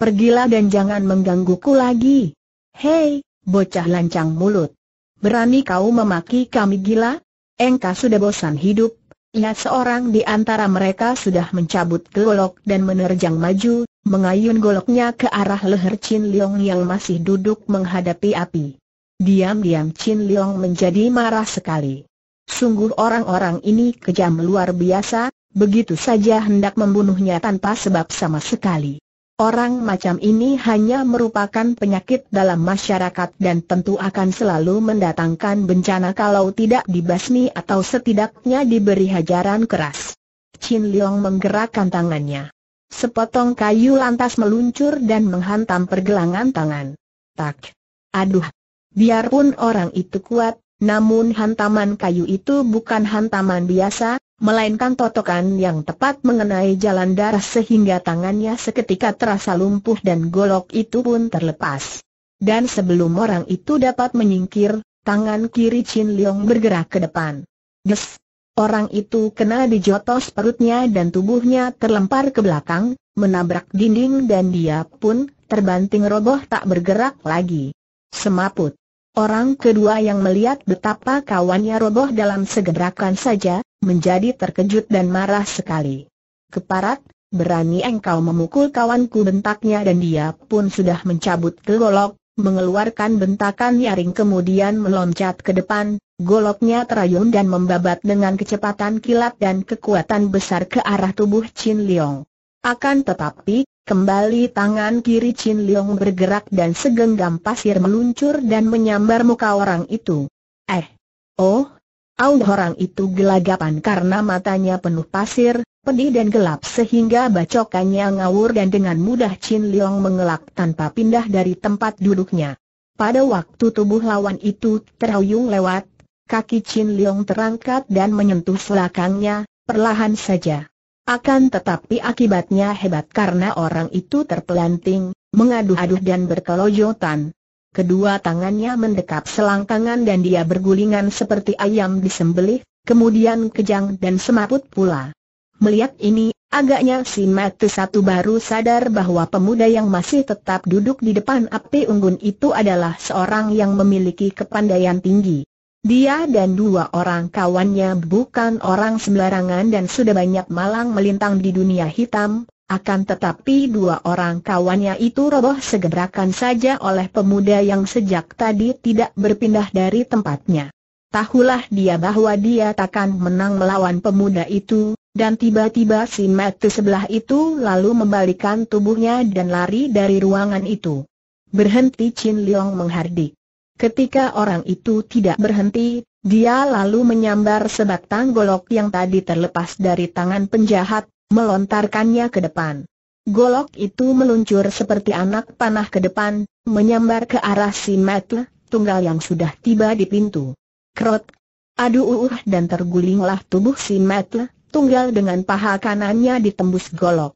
Speaker 1: Pergilah dan jangan menggangguku lagi. Hei, bocah lancang mulut. Berani kau memaki kami gila? Engkau sudah bosan hidup. Ya seorang di antara mereka sudah mencabut golok dan menerjang maju, mengayun goloknya ke arah leher Chin Leong yang masih duduk menghadapi api. Diam-diam Chin Leong menjadi marah sekali. Sungguh orang-orang ini kejam luar biasa, begitu saja hendak membunuhnya tanpa sebab sama sekali. Orang macam ini hanya merupakan penyakit dalam masyarakat dan tentu akan selalu mendatangkan bencana kalau tidak dibasmi atau setidaknya diberi hajaran keras. Chin Leong menggerakkan tangannya. Sepotong kayu lantas meluncur dan menghantam pergelangan tangan. Tak. Aduh. Biarpun orang itu kuat, namun hantaman kayu itu bukan hantaman biasa, melainkan totokan yang tepat mengenai jalan darah sehingga tangannya seketika terasa lumpuh dan golok itu pun terlepas. Dan sebelum orang itu dapat menyingkir, tangan kiri Chin Leong bergerak ke depan. Des! Orang itu kena dijotos perutnya dan tubuhnya terlempar ke belakang, menabrak dinding dan dia pun terbanting roboh tak bergerak lagi. Semaput. Orang kedua yang melihat betapa kawannya roboh dalam segerakan saja, menjadi terkejut dan marah sekali. Keparat, berani engkau memukul kawanku bentaknya dan dia pun sudah mencabut ke golok, mengeluarkan bentakan nyaring kemudian meloncat ke depan, goloknya terayun dan membabat dengan kecepatan kilat dan kekuatan besar ke arah tubuh Chin Leong. Akan tetapi, Kembali tangan kiri Chin Leong bergerak dan segenggam pasir meluncur dan menyambar muka orang itu. Eh! Oh, Au orang itu gelagapan karena matanya penuh pasir, pedih dan gelap sehingga bacokannya ngawur dan dengan mudah Chin Leong mengelak tanpa pindah dari tempat duduknya. Pada waktu tubuh lawan itu terhuyung lewat, kaki Chin Leong terangkat dan menyentuh selakangnya, perlahan saja. Akan tetapi akibatnya hebat karena orang itu terpelanting, mengadu-aduh dan berkelojotan. Kedua tangannya mendekap selangkangan dan dia bergulingan seperti ayam disembelih, kemudian kejang dan semaput pula. Melihat ini, agaknya si Matu satu baru sadar bahwa pemuda yang masih tetap duduk di depan api unggun itu adalah seorang yang memiliki kepandaian tinggi. Dia dan dua orang kawannya bukan orang sembarangan dan sudah banyak malang melintang di dunia hitam, akan tetapi dua orang kawannya itu roboh segerakan saja oleh pemuda yang sejak tadi tidak berpindah dari tempatnya. Tahulah dia bahwa dia takkan menang melawan pemuda itu, dan tiba-tiba si di sebelah itu lalu membalikan tubuhnya dan lari dari ruangan itu. Berhenti Chin Leong menghardik. Ketika orang itu tidak berhenti, dia lalu menyambar sebatang golok yang tadi terlepas dari tangan penjahat, melontarkannya ke depan. Golok itu meluncur seperti anak panah ke depan, menyambar ke arah si Metle, tunggal yang sudah tiba di pintu. Krot, aduh uuh dan tergulinglah tubuh si Metle, tunggal dengan paha kanannya ditembus golok.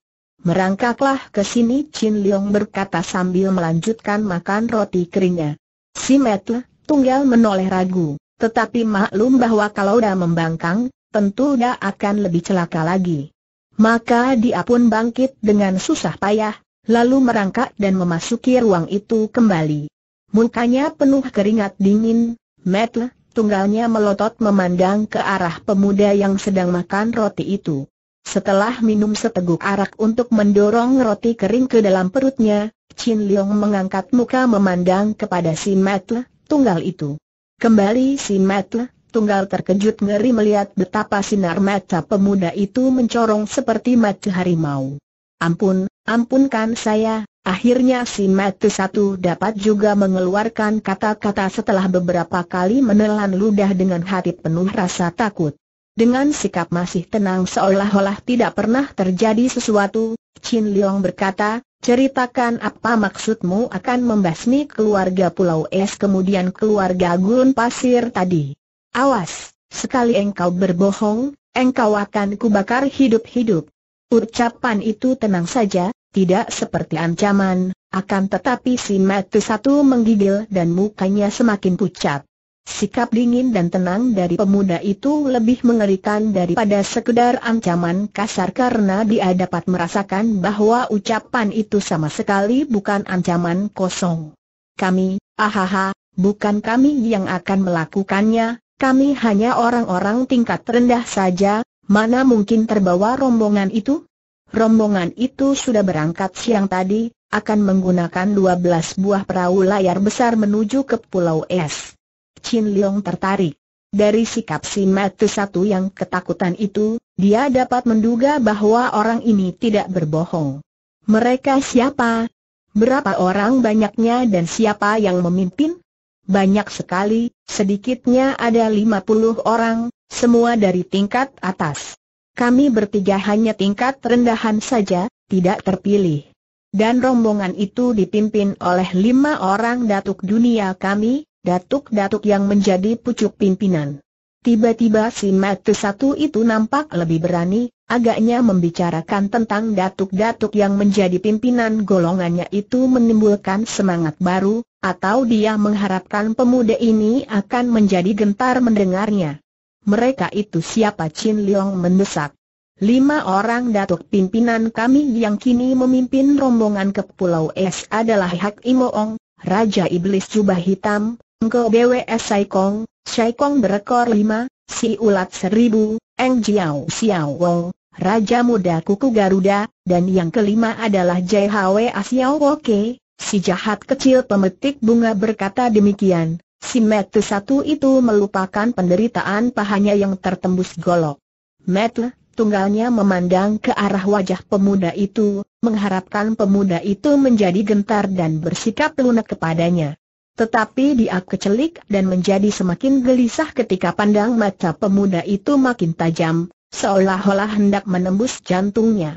Speaker 1: Merangkaklah ke sini Chin Leong berkata sambil melanjutkan makan roti keringnya. Si Metle, tunggal menoleh ragu, tetapi maklum bahwa kalau dah membangkang, tentu dah akan lebih celaka lagi. Maka dia pun bangkit dengan susah payah, lalu merangkak dan memasuki ruang itu kembali. Mukanya penuh keringat dingin, metle, tunggalnya melotot memandang ke arah pemuda yang sedang makan roti itu. Setelah minum seteguk arak untuk mendorong roti kering ke dalam perutnya, Chin Leong mengangkat muka memandang kepada si metle, tunggal itu. Kembali si metle, Tunggal terkejut ngeri melihat betapa sinar mata pemuda itu mencorong seperti mata harimau. Ampun, ampunkan saya, akhirnya si mata satu dapat juga mengeluarkan kata-kata setelah beberapa kali menelan ludah dengan hati penuh rasa takut. Dengan sikap masih tenang seolah-olah tidak pernah terjadi sesuatu, Chin Leong berkata, Ceritakan apa maksudmu akan membasmi keluarga Pulau Es kemudian keluarga Gurun Pasir tadi. Awas, sekali engkau berbohong, engkau akan kubakar hidup-hidup. Ucapan itu tenang saja, tidak seperti ancaman, akan tetapi si Matu satu menggigil dan mukanya semakin pucat. Sikap dingin dan tenang dari pemuda itu lebih mengerikan daripada sekedar ancaman kasar karena dia dapat merasakan bahwa ucapan itu sama sekali bukan ancaman kosong. Kami, ahaha, bukan kami yang akan melakukannya, kami hanya orang-orang tingkat rendah saja, mana mungkin terbawa rombongan itu? Rombongan itu sudah berangkat siang tadi, akan menggunakan 12 buah perahu layar besar menuju ke Pulau Es. Chin Leong tertarik. Dari sikap si Matu satu yang ketakutan itu, dia dapat menduga bahwa orang ini tidak berbohong. Mereka siapa? Berapa orang banyaknya dan siapa yang memimpin? banyak sekali, sedikitnya ada 50 orang, semua dari tingkat atas. Kami bertiga hanya tingkat rendahan saja, tidak terpilih. Dan rombongan itu dipimpin oleh lima orang datuk dunia kami, datuk-datuk yang menjadi pucuk pimpinan. Tiba-tiba si Matu satu itu nampak lebih berani, agaknya membicarakan tentang datuk-datuk yang menjadi pimpinan golongannya itu menimbulkan semangat baru, atau dia mengharapkan pemuda ini akan menjadi gentar mendengarnya. Mereka itu siapa Chin Leong mendesak. Lima orang datuk pimpinan kami yang kini memimpin rombongan ke Pulau Es adalah Hak Imoong, Raja Iblis Jubah Hitam, Engko BWS Sai Kong berekor lima, Si Ulat Seribu, Eng Jiao Xiao Wong, Raja Muda Kuku Garuda, dan yang kelima adalah Jai JHW Asiao Woke, Si jahat kecil pemetik bunga berkata demikian, si metu satu itu melupakan penderitaan pahanya yang tertembus golok. Metle, tunggalnya memandang ke arah wajah pemuda itu, mengharapkan pemuda itu menjadi gentar dan bersikap lunak kepadanya. Tetapi dia kecelik dan menjadi semakin gelisah ketika pandang mata pemuda itu makin tajam, seolah-olah hendak menembus jantungnya.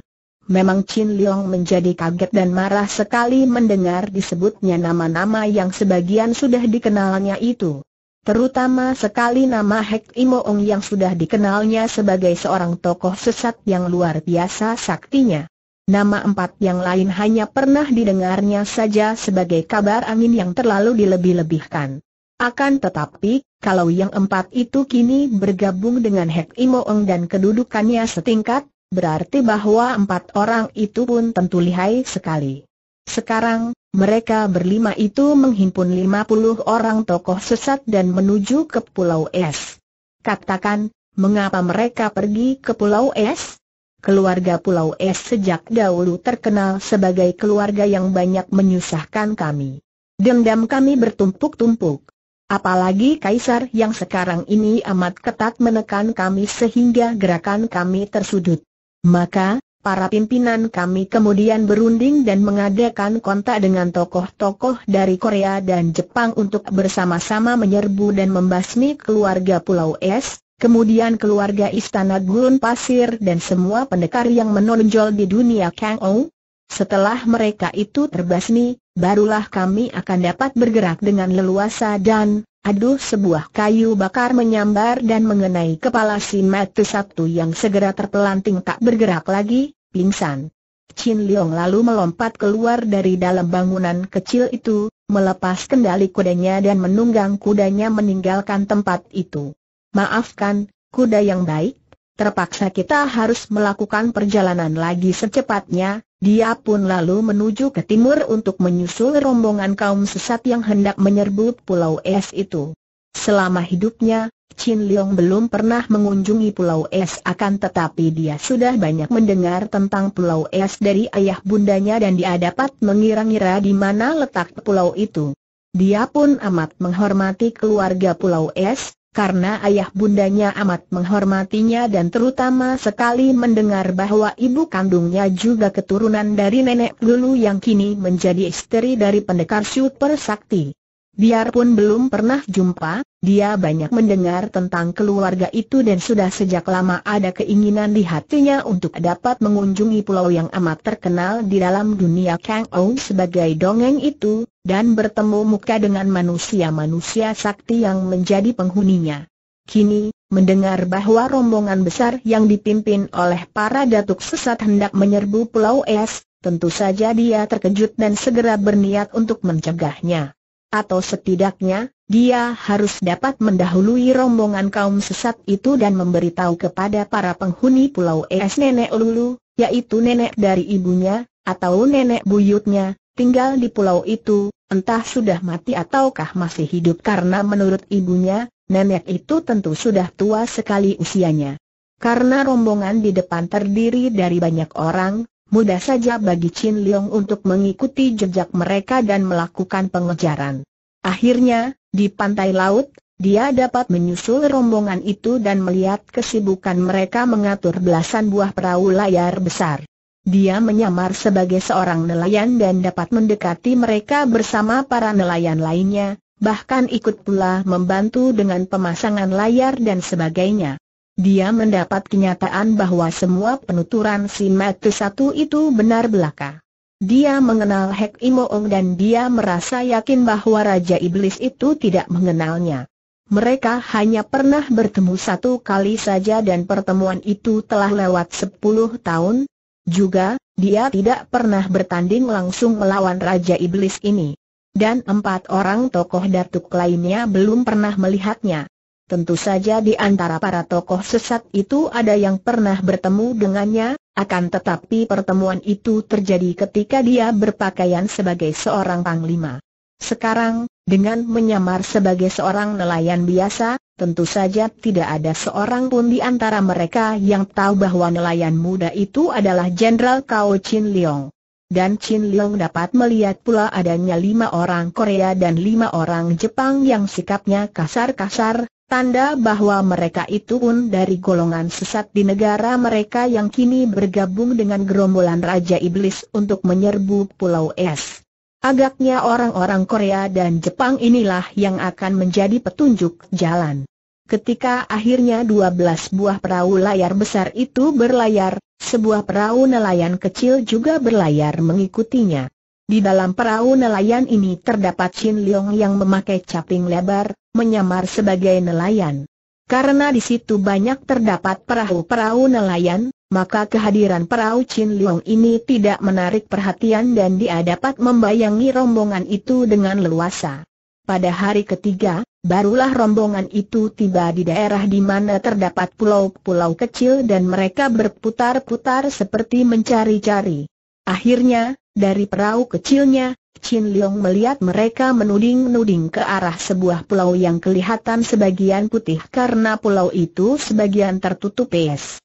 Speaker 1: Memang Chin Leong menjadi kaget dan marah sekali mendengar disebutnya nama-nama yang sebagian sudah dikenalnya itu. Terutama sekali nama Hek Imoong yang sudah dikenalnya sebagai seorang tokoh sesat yang luar biasa saktinya. Nama empat yang lain hanya pernah didengarnya saja sebagai kabar angin yang terlalu dilebih-lebihkan. Akan tetapi, kalau yang empat itu kini bergabung dengan Hek Imoong dan kedudukannya setingkat, berarti bahwa empat orang itu pun tentu lihai sekali. Sekarang, mereka berlima itu menghimpun lima puluh orang tokoh sesat dan menuju ke Pulau Es. Katakan, mengapa mereka pergi ke Pulau Es? Keluarga Pulau Es sejak dahulu terkenal sebagai keluarga yang banyak menyusahkan kami. Dendam kami bertumpuk-tumpuk. Apalagi Kaisar yang sekarang ini amat ketat menekan kami sehingga gerakan kami tersudut. Maka, para pimpinan kami kemudian berunding dan mengadakan kontak dengan tokoh-tokoh dari Korea dan Jepang untuk bersama-sama menyerbu dan membasmi keluarga Pulau Es, kemudian keluarga Istana Gurun Pasir dan semua pendekar yang menonjol di dunia Kang Ou. Setelah mereka itu terbasmi, barulah kami akan dapat bergerak dengan leluasa dan Aduh sebuah kayu bakar menyambar dan mengenai kepala si mati satu yang segera terpelanting tak bergerak lagi, pingsan. Chin Leong lalu melompat keluar dari dalam bangunan kecil itu, melepas kendali kudanya dan menunggang kudanya meninggalkan tempat itu. Maafkan, kuda yang baik, terpaksa kita harus melakukan perjalanan lagi secepatnya, dia pun lalu menuju ke timur untuk menyusul rombongan kaum sesat yang hendak menyerbu Pulau Es itu. Selama hidupnya, Chin Leong belum pernah mengunjungi Pulau Es akan tetapi dia sudah banyak mendengar tentang Pulau Es dari ayah bundanya dan dia dapat mengira-ngira di mana letak pulau itu. Dia pun amat menghormati keluarga Pulau Es, karena ayah bundanya amat menghormatinya dan terutama sekali mendengar bahwa ibu kandungnya juga keturunan dari nenek dulu yang kini menjadi istri dari pendekar super sakti. Biarpun belum pernah jumpa, dia banyak mendengar tentang keluarga itu dan sudah sejak lama ada keinginan di hatinya untuk dapat mengunjungi pulau yang amat terkenal di dalam dunia Kang Ou sebagai dongeng itu, dan bertemu muka dengan manusia-manusia sakti yang menjadi penghuninya. Kini, mendengar bahwa rombongan besar yang dipimpin oleh para datuk sesat hendak menyerbu Pulau Es, tentu saja dia terkejut dan segera berniat untuk mencegahnya. Atau setidaknya, dia harus dapat mendahului rombongan kaum sesat itu dan memberitahu kepada para penghuni Pulau Es Nenek Lulu, yaitu nenek dari ibunya, atau nenek buyutnya, tinggal di pulau itu, Entah sudah mati ataukah masih hidup karena menurut ibunya, nenek itu tentu sudah tua sekali usianya. Karena rombongan di depan terdiri dari banyak orang, mudah saja bagi Chin Leong untuk mengikuti jejak mereka dan melakukan pengejaran. Akhirnya, di pantai laut, dia dapat menyusul rombongan itu dan melihat kesibukan mereka mengatur belasan buah perahu layar besar. Dia menyamar sebagai seorang nelayan dan dapat mendekati mereka bersama para nelayan lainnya, bahkan ikut pula membantu dengan pemasangan layar dan sebagainya. Dia mendapat kenyataan bahwa semua penuturan si Matu satu itu benar belaka. Dia mengenal Hek Imoong dan dia merasa yakin bahwa Raja Iblis itu tidak mengenalnya. Mereka hanya pernah bertemu satu kali saja dan pertemuan itu telah lewat sepuluh tahun, juga, dia tidak pernah bertanding langsung melawan Raja Iblis ini. Dan empat orang tokoh datuk lainnya belum pernah melihatnya. Tentu saja di antara para tokoh sesat itu ada yang pernah bertemu dengannya, akan tetapi pertemuan itu terjadi ketika dia berpakaian sebagai seorang panglima. Sekarang, dengan menyamar sebagai seorang nelayan biasa, tentu saja tidak ada seorang pun di antara mereka yang tahu bahwa nelayan muda itu adalah Jenderal Kao Chin Leong. Dan Chin Leong dapat melihat pula adanya lima orang Korea dan lima orang Jepang yang sikapnya kasar-kasar, tanda bahwa mereka itu pun dari golongan sesat di negara mereka yang kini bergabung dengan gerombolan Raja Iblis untuk menyerbu Pulau Es. Agaknya orang-orang Korea dan Jepang inilah yang akan menjadi petunjuk jalan. Ketika akhirnya dua belas buah perahu layar besar itu berlayar, sebuah perahu nelayan kecil juga berlayar mengikutinya. Di dalam perahu nelayan ini terdapat Chin Leong yang memakai caping lebar, menyamar sebagai nelayan. Karena di situ banyak terdapat perahu-perahu nelayan, maka kehadiran perahu Chin Leong ini tidak menarik perhatian dan dia dapat membayangi rombongan itu dengan leluasa. Pada hari ketiga, barulah rombongan itu tiba di daerah di mana terdapat pulau-pulau kecil dan mereka berputar-putar seperti mencari-cari. Akhirnya, dari perahu kecilnya, Chin Leong melihat mereka menuding-nuding ke arah sebuah pulau yang kelihatan sebagian putih karena pulau itu sebagian tertutup es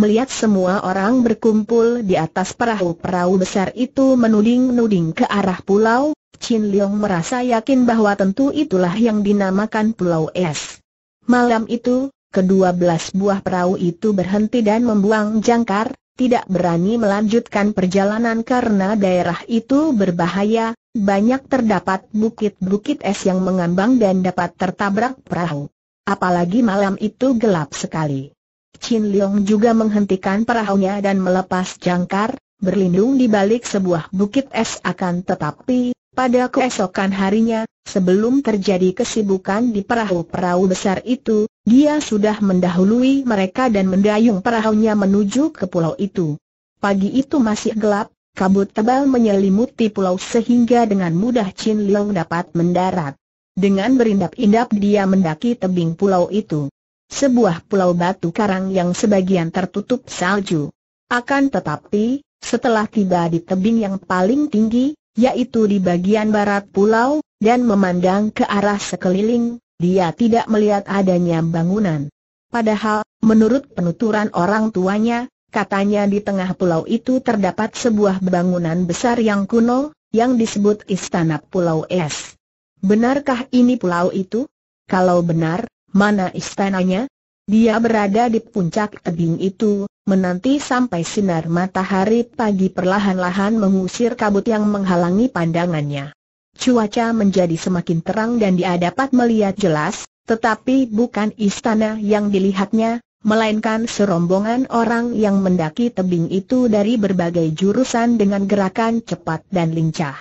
Speaker 1: melihat semua orang berkumpul di atas perahu-perahu besar itu menuding-nuding ke arah pulau, Chin Leong merasa yakin bahwa tentu itulah yang dinamakan Pulau Es. Malam itu, kedua belas buah perahu itu berhenti dan membuang jangkar, tidak berani melanjutkan perjalanan karena daerah itu berbahaya, banyak terdapat bukit-bukit es yang mengambang dan dapat tertabrak perahu. Apalagi malam itu gelap sekali. Chin Leong juga menghentikan perahunya dan melepas jangkar, berlindung di balik sebuah bukit es akan tetapi, pada keesokan harinya, sebelum terjadi kesibukan di perahu-perahu besar itu, dia sudah mendahului mereka dan mendayung perahunya menuju ke pulau itu. Pagi itu masih gelap, kabut tebal menyelimuti pulau sehingga dengan mudah Chin Leong dapat mendarat. Dengan berindap-indap dia mendaki tebing pulau itu sebuah pulau batu karang yang sebagian tertutup salju. Akan tetapi, setelah tiba di tebing yang paling tinggi, yaitu di bagian barat pulau, dan memandang ke arah sekeliling, dia tidak melihat adanya bangunan. Padahal, menurut penuturan orang tuanya, katanya di tengah pulau itu terdapat sebuah bangunan besar yang kuno, yang disebut Istana Pulau Es. Benarkah ini pulau itu? Kalau benar, Mana istananya? Dia berada di puncak tebing itu, menanti sampai sinar matahari pagi perlahan-lahan mengusir kabut yang menghalangi pandangannya. Cuaca menjadi semakin terang dan dia dapat melihat jelas, tetapi bukan istana yang dilihatnya, melainkan serombongan orang yang mendaki tebing itu dari berbagai jurusan dengan gerakan cepat dan lincah.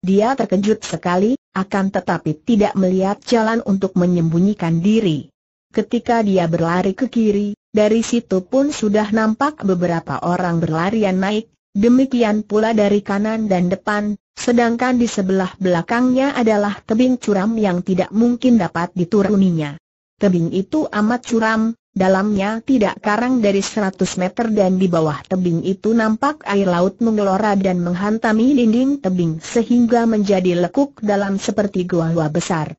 Speaker 1: Dia terkejut sekali, akan tetapi tidak melihat jalan untuk menyembunyikan diri. Ketika dia berlari ke kiri, dari situ pun sudah nampak beberapa orang berlarian naik, demikian pula dari kanan dan depan, sedangkan di sebelah belakangnya adalah tebing curam yang tidak mungkin dapat dituruninya. Tebing itu amat curam, Dalamnya tidak karang dari seratus meter dan di bawah tebing itu nampak air laut mengelora dan menghantami dinding tebing sehingga menjadi lekuk dalam seperti gua-gua besar.